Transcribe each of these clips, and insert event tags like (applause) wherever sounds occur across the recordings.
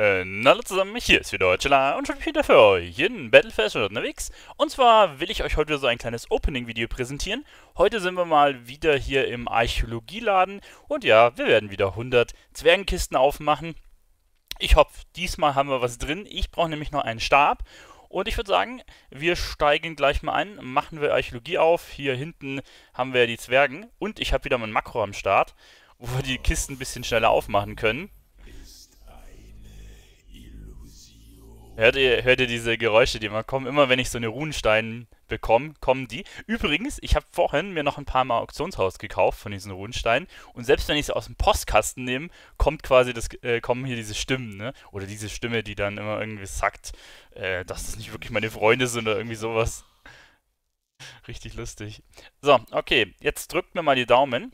hallo äh, zusammen, hier ist wieder Deutschela und schon wieder für euch in Battlefest unterwegs. Und zwar will ich euch heute so ein kleines Opening-Video präsentieren. Heute sind wir mal wieder hier im Archäologieladen und ja, wir werden wieder 100 Zwergenkisten aufmachen. Ich hoffe, diesmal haben wir was drin. Ich brauche nämlich noch einen Stab und ich würde sagen, wir steigen gleich mal ein, machen wir Archäologie auf. Hier hinten haben wir die Zwergen und ich habe wieder mein Makro am Start, wo wir die Kisten ein bisschen schneller aufmachen können. Hört ihr, hört ihr diese Geräusche, die immer kommen? Immer wenn ich so eine Runenstein bekomme, kommen die. Übrigens, ich habe vorhin mir noch ein paar Mal Auktionshaus gekauft von diesen Runensteinen. Und selbst wenn ich sie aus dem Postkasten nehme, kommt quasi das, äh, kommen hier diese Stimmen, ne? Oder diese Stimme, die dann immer irgendwie sagt, äh, dass das nicht wirklich meine Freunde sind oder irgendwie sowas. Richtig lustig. So, okay, jetzt drückt mir mal die Daumen.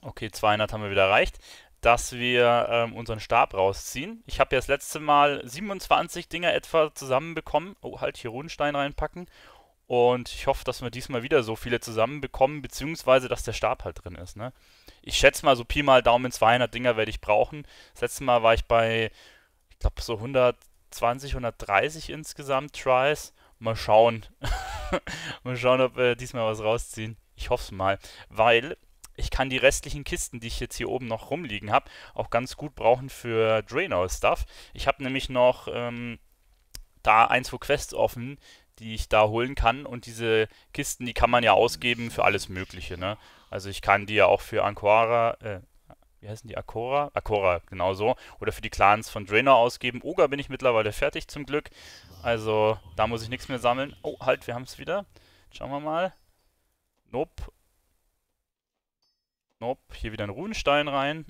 Okay, 200 haben wir wieder erreicht dass wir ähm, unseren Stab rausziehen. Ich habe ja das letzte Mal 27 Dinger etwa zusammenbekommen. Oh, halt hier Runenstein reinpacken. Und ich hoffe, dass wir diesmal wieder so viele zusammenbekommen, beziehungsweise dass der Stab halt drin ist. Ne? Ich schätze mal, so Pi mal Daumen 200 Dinger werde ich brauchen. Das letzte Mal war ich bei, ich glaube, so 120, 130 insgesamt Tries. Mal schauen. (laughs) mal schauen, ob wir diesmal was rausziehen. Ich hoffe es mal. Weil ich kann die restlichen Kisten, die ich jetzt hier oben noch rumliegen habe, auch ganz gut brauchen für Draenor-Stuff. Ich habe nämlich noch ähm, da ein, zwei Quests offen, die ich da holen kann. Und diese Kisten, die kann man ja ausgeben für alles Mögliche. Ne? Also ich kann die ja auch für Anquara, äh, wie heißen die? Akora? Akora, genau so. Oder für die Clans von Draenor ausgeben. Oga bin ich mittlerweile fertig zum Glück. Also da muss ich nichts mehr sammeln. Oh, halt, wir haben es wieder. Schauen wir mal. Nope. Nope, hier wieder ein Runenstein rein.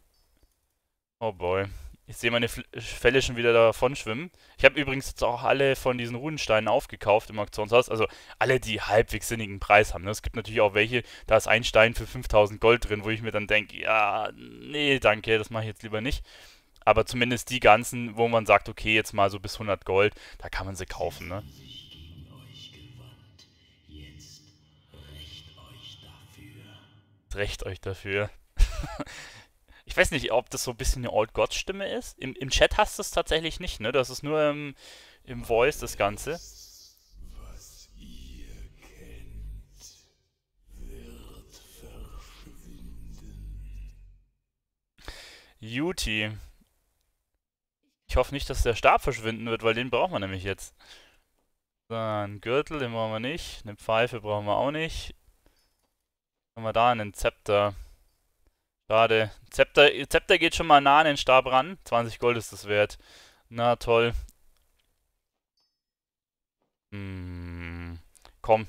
Oh boy. Ich sehe meine äh, Fälle schon wieder davon schwimmen. Ich habe übrigens jetzt auch alle von diesen Runensteinen aufgekauft im Aktionshaus. Also alle, die halbwegs sinnigen Preis haben. Ne? Es gibt natürlich auch welche, da ist ein Stein für 5000 Gold drin, wo ich mir dann denke, ja, nee, danke, das mache ich jetzt lieber nicht. Aber zumindest die ganzen, wo man sagt, okay, jetzt mal so bis 100 Gold, da kann man sie kaufen. Ne? recht euch dafür. (laughs) ich weiß nicht, ob das so ein bisschen eine Old God Stimme ist. Im, Im Chat hast du es tatsächlich nicht, ne? Das ist nur im, im Voice das Ganze. Juti. Ich hoffe nicht, dass der Stab verschwinden wird, weil den brauchen wir nämlich jetzt. So, einen Gürtel, den brauchen wir nicht. Eine Pfeife brauchen wir auch nicht. Haben wir da einen Zepter. Schade. Zepter, Zepter geht schon mal nah an den Stab ran. 20 Gold ist das wert. Na toll. Hm. Komm.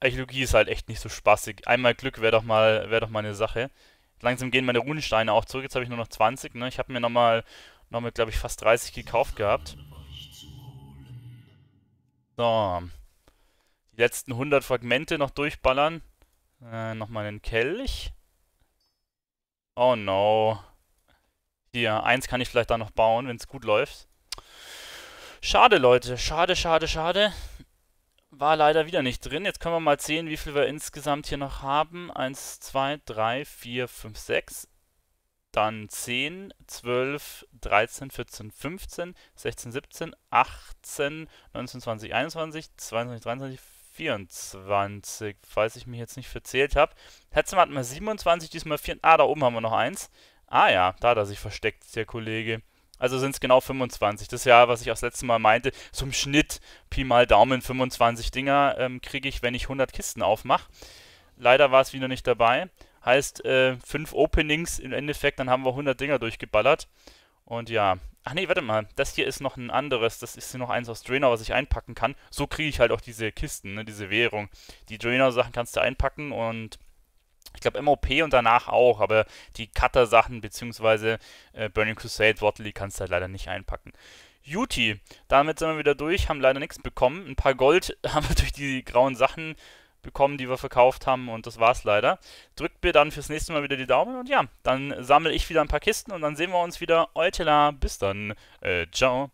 Archäologie ist halt echt nicht so spaßig. Einmal Glück wäre doch, mal, wär doch mal eine Sache. Langsam gehen meine Runensteine auch zurück. Jetzt habe ich nur noch 20. Ne? Ich habe mir nochmal, noch mal, glaube ich, fast 30 gekauft gehabt. So. Die letzten 100 Fragmente noch durchballern. Äh, nochmal den Kelch. Oh no. Hier, eins kann ich vielleicht da noch bauen, wenn es gut läuft. Schade, Leute. Schade, schade, schade. War leider wieder nicht drin. Jetzt können wir mal sehen, wie viel wir insgesamt hier noch haben. 1, 2, 3, 4, 5, 6. Dann 10, 12, 13, 14, 15, 16, 17, 18, 19, 20, 21, 22, 23, 24. 24, falls ich mich jetzt nicht verzählt habe. Letztes Mal hatten wir 27, diesmal 4. Ah, da oben haben wir noch eins. Ah ja, da hat er sich versteckt, der Kollege. Also sind es genau 25. Das ist ja, was ich auch das letzte Mal meinte, zum Schnitt Pi mal Daumen 25 Dinger ähm, kriege ich, wenn ich 100 Kisten aufmache. Leider war es wieder nicht dabei. Heißt, äh, 5 Openings im Endeffekt, dann haben wir 100 Dinger durchgeballert. Und ja. Ach nee, warte mal. Das hier ist noch ein anderes. Das ist hier noch eins aus Drainer, was ich einpacken kann. So kriege ich halt auch diese Kisten, ne, diese Währung. Die drainer sachen kannst du einpacken und ich glaube MOP und danach auch, aber die Cutter-Sachen bzw. Äh, Burning Crusade, Watley kannst du halt leider nicht einpacken. Juti, damit sind wir wieder durch, haben leider nichts bekommen. Ein paar Gold haben (laughs) wir durch die grauen Sachen bekommen, die wir verkauft haben und das war's leider. Drückt mir dann fürs nächste Mal wieder die Daumen und ja, dann sammle ich wieder ein paar Kisten und dann sehen wir uns wieder. Eutela, bis dann. Äh, ciao.